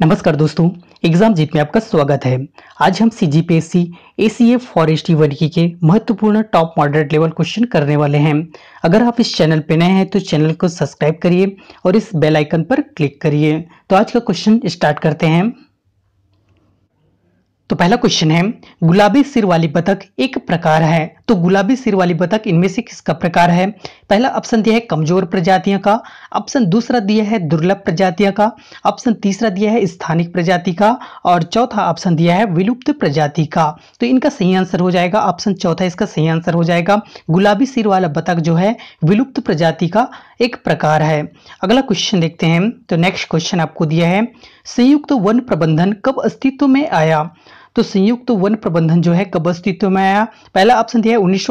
नमस्कार दोस्तों एग्जाम जीत में आपका स्वागत है आज हम सी जी पी एस सी ए सी वर्गी के महत्वपूर्ण टॉप मॉडरेट लेवल क्वेश्चन करने वाले हैं अगर आप इस चैनल पर नए हैं तो चैनल को सब्सक्राइब करिए और इस बेल आइकन पर क्लिक करिए तो आज का क्वेश्चन स्टार्ट करते हैं तो पहला क्वेश्चन है गुलाबी सिर वाली बतख एक प्रकार है तो गुलाबी सिर वाली बतख इनमें से किसका प्रकार है पहला ऑप्शन दिया है कमजोर प्रजातियां का ऑप्शन दूसरा दिया है दुर्लभ प्रजातियां का ऑप्शन तीसरा दिया है स्थानिक प्रजाति का और चौथा ऑप्शन दिया है विलुप्त प्रजाति का तो इनका सही आंसर हो जाएगा ऑप्शन चौथा इसका सही आंसर हो जाएगा गुलाबी सिर वाला बतख जो है विलुप्त प्रजाति का एक प्रकार है अगला क्वेश्चन देखते हैं तो नेक्स्ट क्वेश्चन आपको दिया है संयुक्त वन प्रबंधन कब अस्तित्व में आया तो संयुक्त वन प्रबंधन जो है कब अस्तित्व में आया पहला ऑप्शन दिया है उन्नीस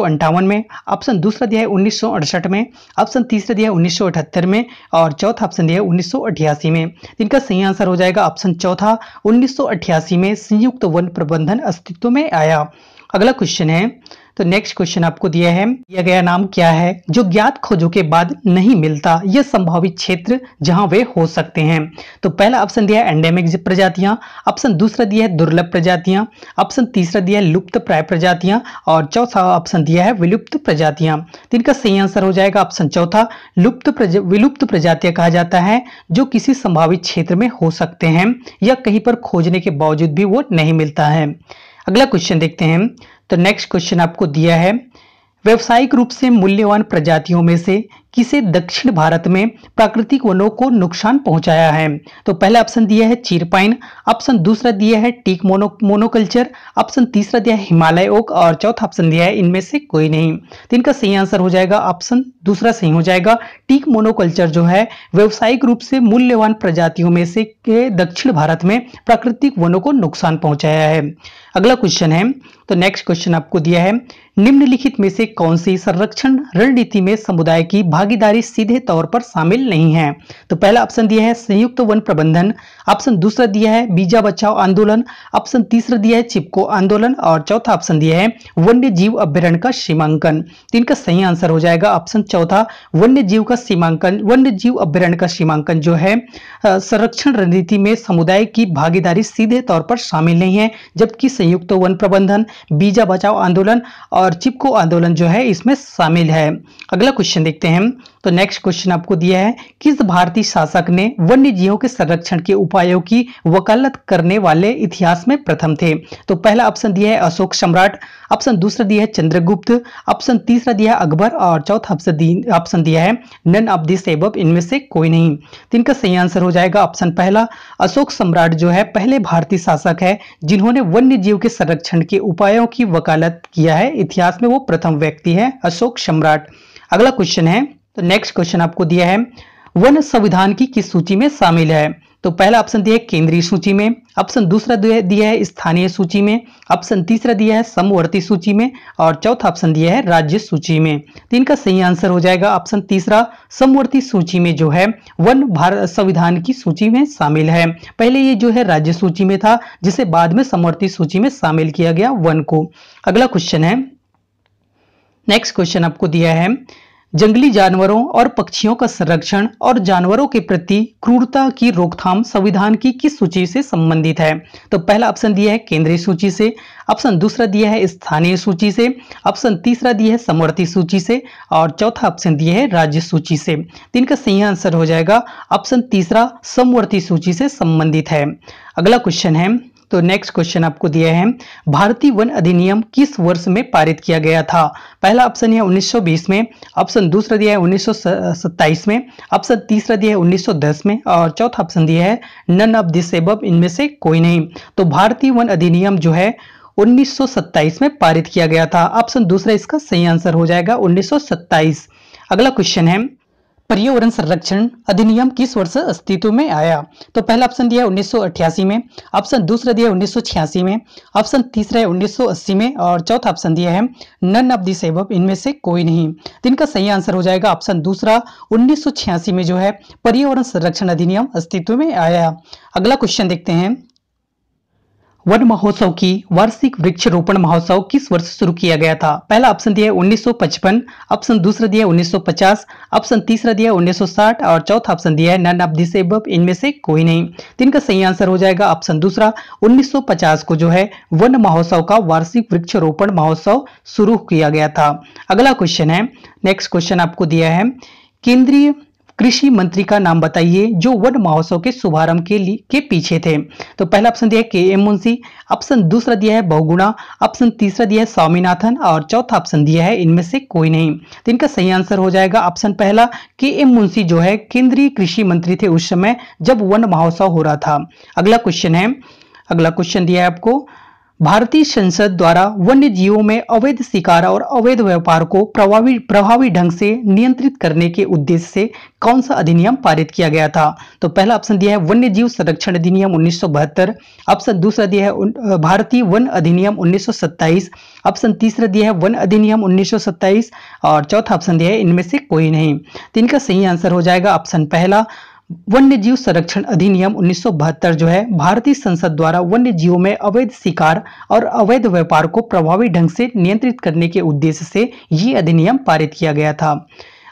में ऑप्शन दूसरा दिया है उन्नीस में ऑप्शन तीसरा दिया है उन्नीस में और चौथा ऑप्शन दिया है उन्नीस में तो इनका सही आंसर हो जाएगा ऑप्शन चौथा उन्नीस में संयुक्त वन प्रबंधन अस्तित्व में आया अगला क्वेश्चन है तो नेक्स्ट क्वेश्चन आपको दिया है यह गया नाम क्या है जो ज्ञात खोजों के बाद नहीं मिलता यह संभावित क्षेत्र जहां वे हो सकते हैं तो पहला ऑप्शन दिया है एंडेमिक प्रजातियां ऑप्शन दूसरा दिया है दुर्लभ प्रजातियां ऑप्शन तीसरा दिया है लुप्त प्राय प्रजातियां और चौथा ऑप्शन दिया है विलुप्त प्रजातियां तो इनका सही आंसर हो जाएगा ऑप्शन चौथा लुप्त प्रजा विलुप्त प्रजातियां कहा जाता है जो किसी संभावित क्षेत्र में हो सकते हैं या कहीं पर खोजने के बावजूद भी वो नहीं मिलता है अगला क्वेश्चन देखते हैं तो नेक्स्ट क्वेश्चन आपको दिया है व्यवसायिक रूप से मूल्यवान प्रजातियों में से किसे दक्षिण भारत में प्राकृतिक वनों को नुकसान पहुंचाया है तो पहला ऑप्शन दिया है चीरपाइन ऑप्शन दूसरा दिया है टीक मोनो मोनोकल्चर ऑप्शन तीसरा दिया है हिमालय ओक और चौथा ऑप्शन दिया है इनमें से कोई नहीं तो इनका सही आंसर हो जाएगा ऑप्शन दूसरा सही हो जाएगा टीक मोनोकल्चर जो है व्यवसायिक रूप से मूल्यवान प्रजातियों में से दक्षिण भारत में प्राकृतिक वनों को नुकसान पहुंचाया है अगला क्वेश्चन है तो नेक्स्ट क्वेश्चन आपको दिया है निम्नलिखित में से कौन सी संरक्षण रणनीति में समुदाय की भागीदारी सीधे तौर पर शामिल नहीं है तो पहला ऑप्शन दिया है संयुक्त वन प्रबंधन ऑप्शन दूसरा दिया है बीजा बचाओ आंदोलन ऑप्शन तीसरा दिया है चिपको आंदोलन और चौथा ऑप्शन दिया है वन्य जीव अभ्यारण का सीमांकन तो इनका सही आंसर हो जाएगा ऑप्शन चौथा वन्य जीव का सीमांकन वन्य जीव अभ्यारण का सीमांकन जो है संरक्षण रणनीति में समुदाय की भागीदारी सीधे तौर पर शामिल नहीं है जबकि संयुक्त वन प्रबंधन बीजा बचाओ आंदोलन और चिपको आंदोलन जो है इसमें शामिल है अगला क्वेश्चन देखते हैं तो नेक्स्ट क्वेश्चन आपको दिया है किस भारतीय शासक ने वन्य जीवों के संरक्षण के उपायों की वकालत करने वाले इतिहास में प्रथम थे तो पहला ऑप्शन दिया है अशोक सम्राट ऑप्शन दूसरा दिया है चंद्रगुप्त ऑप्शन तीसरा दिया है अकबर और चौथा ऑप्शन ऑप्शन दिया है नन ऑफ दिस एबब इनमें से कोई नहीं तो इनका सही आंसर हो जाएगा ऑप्शन पहला अशोक सम्राट जो है पहले भारतीय शासक है जिन्होंने वन्य जीव प्राणियों के संरक्षण के उपायों की वकालत किया है इतिहास में वो प्रथम व्यक्ति है अशोक सम्राट अगला क्वेश्चन है तो नेक्स्ट क्वेश्चन आपको दिया है वन संविधान की किस सूची में शामिल है तो पहला ऑप्शन दिया है केंद्रीय सूची में ऑप्शन दूसरा दिया है स्थानीय सूची में ऑप्शन तीसरा दिया है समवर्ती सूची में और चौथा ऑप्शन दिया है राज्य सूची में तो इनका सही आंसर हो जाएगा ऑप्शन तीसरा समवर्ती सूची में जो है वन भारत संविधान की सूची में शामिल है पहले ये जो है राज्य सूची में था जिसे बाद में समवर्ती सूची में शामिल किया गया वन को अगला क्वेश्चन है नेक्स्ट क्वेश्चन आपको दिया है जंगली जानवरों और पक्षियों का संरक्षण और जानवरों के प्रति क्रूरता की रोकथाम संविधान की किस सूची से संबंधित है तो पहला ऑप्शन दिया है केंद्रीय सूची से ऑप्शन दूसरा दिया है स्थानीय सूची से ऑप्शन तीसरा दिया है समवर्ती सूची से और चौथा ऑप्शन दिया है राज्य सूची से तीन तो इनका सही आंसर हो जाएगा ऑप्शन तीसरा समवर्ती सूची से संबंधित है अगला क्वेश्चन है तो नेक्स्ट क्वेश्चन आपको दिया है भारतीय वन अधिनियम किस वर्ष में पारित किया गया था पहला ऑप्शन है 1920 में ऑप्शन दूसरा दिया है 1927 में ऑप्शन तीसरा दिया है 1910 में और चौथा ऑप्शन दिया है नन ऑफ दिस एबब इनमें से कोई नहीं तो भारतीय वन अधिनियम जो है 1927 में पारित किया गया था ऑप्शन दूसरा इसका सही आंसर हो जाएगा 1927 अगला क्वेश्चन है पर्यावरण संरक्षण अधिनियम किस वर्ष अस्तित्व में आया तो पहला ऑप्शन दिया है 1988 में ऑप्शन दूसरा दिया है 1986 में ऑप्शन तीसरा है 1980 में और चौथा ऑप्शन दिया है नन ऑफ दिस सेव इनमें से कोई नहीं तो इनका सही आंसर हो जाएगा ऑप्शन दूसरा 1986 में जो है पर्यावरण संरक्षण अधिनियम अस्तित्व में आया अगला क्वेश्चन देखते हैं वन महोत्सव की वार्षिक वृक्षारोपण महोत्सव किस वर्ष शुरू किया गया था पहला ऑप्शन दिया है 1955 ऑप्शन दूसरा दिया है 1950 ऑप्शन तीसरा दिया है 1960 और चौथा ऑप्शन दिया है नन ऑफ दिस इनमें से कोई नहीं तीन तो का सही आंसर हो जाएगा ऑप्शन दूसरा 1950 को जो है वन महोत्सव का वार्षिक वृक्षारोपण महोत्सव शुरू किया गया था अगला क्वेश्चन है नेक्स्ट क्वेश्चन आपको दिया है केंद्रीय कृषि मंत्री का नाम बताइए जो वन महोत्सव के शुभारंभ के लिए के पीछे थे तो पहला ऑप्शन दिया है के एम मुंशी ऑप्शन दूसरा दिया है बहुगुणा ऑप्शन तीसरा दिया है स्वामीनाथन और चौथा ऑप्शन दिया है इनमें से कोई नहीं तो इनका सही आंसर हो जाएगा ऑप्शन पहला के एम मुंशी जो है केंद्रीय कृषि मंत्री थे उस समय जब वन महोत्सव हो रहा था अगला क्वेश्चन है अगला क्वेश्चन दिया है आपको भारतीय संसद द्वारा वन्य जीवों में अवैध शिकार और अवैध व्यापार को प्रभावी प्रभावी ढंग से नियंत्रित करने के उद्देश्य से कौन सा अधिनियम पारित किया गया था तो पहला ऑप्शन दिया है वन्य जीव संरक्षण अधिनियम उन्नीस ऑप्शन दूसरा दिया है भारतीय वन अधिनियम उन्नीस ऑप्शन तीसरा दिया है वन अधिनियम उन्नीस और चौथा ऑप्शन दिया है इनमें से कोई नहीं तो इनका सही आंसर हो जाएगा ऑप्शन पहला वन्य जीव संरक्षण अधिनियम उन्नीस जो है भारतीय संसद द्वारा वन्य जीवों में अवैध शिकार और अवैध व्यापार को प्रभावी ढंग से नियंत्रित करने के उद्देश्य से ये अधिनियम पारित किया गया था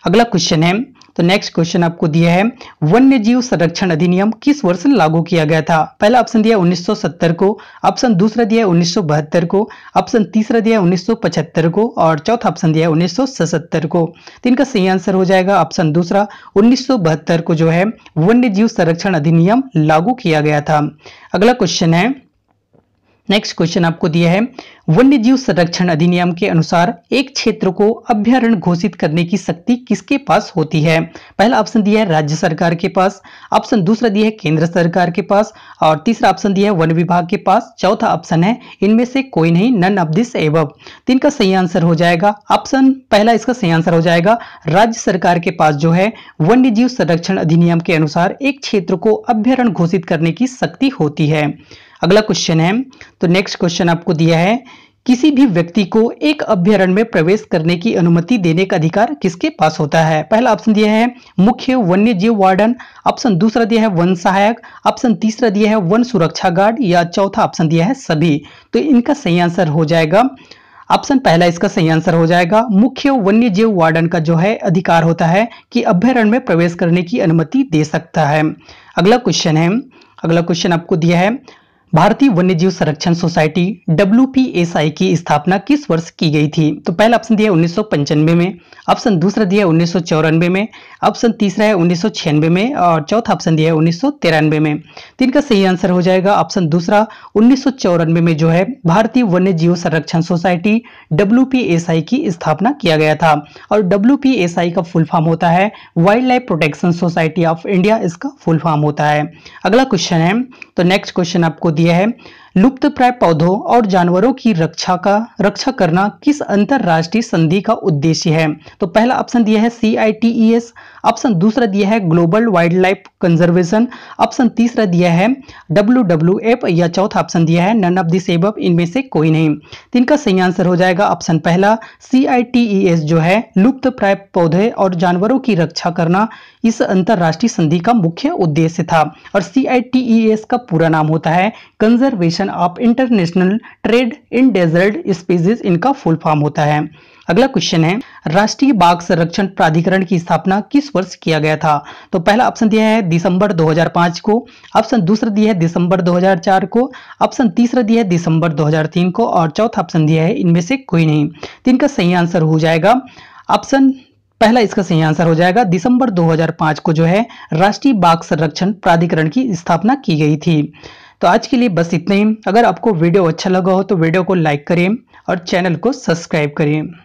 अगला क्वेश्चन है तो नेक्स्ट क्वेश्चन आपको दिया है वन्य जीव संरक्षण अधिनियम किस वर्ष लागू किया गया था पहला ऑप्शन दिया 1970 को ऑप्शन दूसरा दिया है 1972 को ऑप्शन तीसरा दिया है 1975 को और चौथा ऑप्शन दिया है 1977 को तो इनका सही आंसर हो जाएगा ऑप्शन दूसरा उन्नीस को जो है वन्य जीव संरक्षण अधिनियम लागू किया गया था अगला क्वेश्चन है नेक्स्ट क्वेश्चन आपको दिया है वन्य जीव संरक्षण अधिनियम के अनुसार एक क्षेत्र को अभ्यारण घोषित करने की शक्ति किसके पास होती है पहला ऑप्शन दिया है राज्य सरकार के पास ऑप्शन दूसरा दिया है केंद्र सरकार के पास और तीसरा ऑप्शन दिया है वन विभाग के पास चौथा ऑप्शन है इनमें से कोई नहीं नन ऑफ दिस एव तीन का सही आंसर हो जाएगा ऑप्शन पहला इसका सही आंसर हो जाएगा राज्य सरकार के पास जो है वन्य जीव संरक्षण अधिनियम के अनुसार एक क्षेत्र को अभ्यारण घोषित करने की शक्ति होती है अगला क्वेश्चन है तो नेक्स्ट क्वेश्चन आपको दिया है किसी भी व्यक्ति को एक अभ्यारण में प्रवेश करने की अनुमति देने का अधिकार किसके पास होता है पहला ऑप्शन दिया है मुख्य वन्य जीव वार्डन ऑप्शन दूसरा दिया है वन सहायक ऑप्शन तीसरा दिया है वन सुरक्षा गार्ड या चौथा ऑप्शन दिया है सभी तो इनका सही आंसर हो जाएगा ऑप्शन पहला इसका सही आंसर हो जाएगा मुख्य वन्य जीव वार्डन का जो है अधिकार होता है कि अभ्यारण में प्रवेश करने की अनुमति दे सकता है अगला क्वेश्चन है अगला क्वेश्चन आपको दिया है भारतीय वन्यजीव संरक्षण सोसाइटी डब्ल्यू की स्थापना किस वर्ष की गई थी तो पहला ऑप्शन दिया है उन्नीस में ऑप्शन दूसरा दिया है उन्नीस में ऑप्शन तीसरा है उन्नीस में और चौथा ऑप्शन दिया है उन्नीस में तो इनका सही आंसर हो जाएगा ऑप्शन दूसरा उन्नीस में जो है भारतीय वन्यजीव संरक्षण सोसाइटी डब्ल्यू की स्थापना किया गया था और डब्ल्यू का फुल फॉर्म होता है wildlife protection society of India इसका फुल फॉर्म होता है अगला क्वेश्चन है तो नेक्स्ट क्वेश्चन आपको दिया है लुप्त प्राय पौधों और जानवरों की रक्षा का रक्षा करना किस अंतरराष्ट्रीय संधि का उद्देश्य है तो पहला ऑप्शन दिया है C I T E S option दूसरा दिया है global wildlife conservation option तीसरा दिया है डब्ल्यू डब्ल्यू एफ या चौथा ऑप्शन दिया है नन ऑफ दी सेब इनमें से कोई नहीं तो इनका सही आंसर हो जाएगा ऑप्शन पहला सी आई टी ई एस जो है लुप्त प्राय पौधे और जानवरों की रक्षा करना इस अंतर्राष्ट्रीय संधि का मुख्य उद्देश्य था और सी आई टी ई एस का पूरा नाम होता है conservation organisation of international trade in desert species इनका फुल फॉर्म होता है अगला क्वेश्चन है राष्ट्रीय बाघ संरक्षण प्राधिकरण की स्थापना किस वर्ष किया गया था तो पहला ऑप्शन दिया है दिसंबर 2005 को ऑप्शन दूसरा दिया है दिसंबर 2004 को ऑप्शन तीसरा दिया है दिसंबर 2003 को और चौथा ऑप्शन दिया है इनमें से कोई नहीं तो इनका सही आंसर हो जाएगा ऑप्शन पहला इसका सही आंसर हो जाएगा दिसंबर 2005 को जो है राष्ट्रीय बाघ संरक्षण प्राधिकरण की स्थापना की गई थी तो आज के लिए बस इतना ही अगर आपको वीडियो अच्छा लगा हो तो वीडियो को लाइक करें और चैनल को सब्सक्राइब करें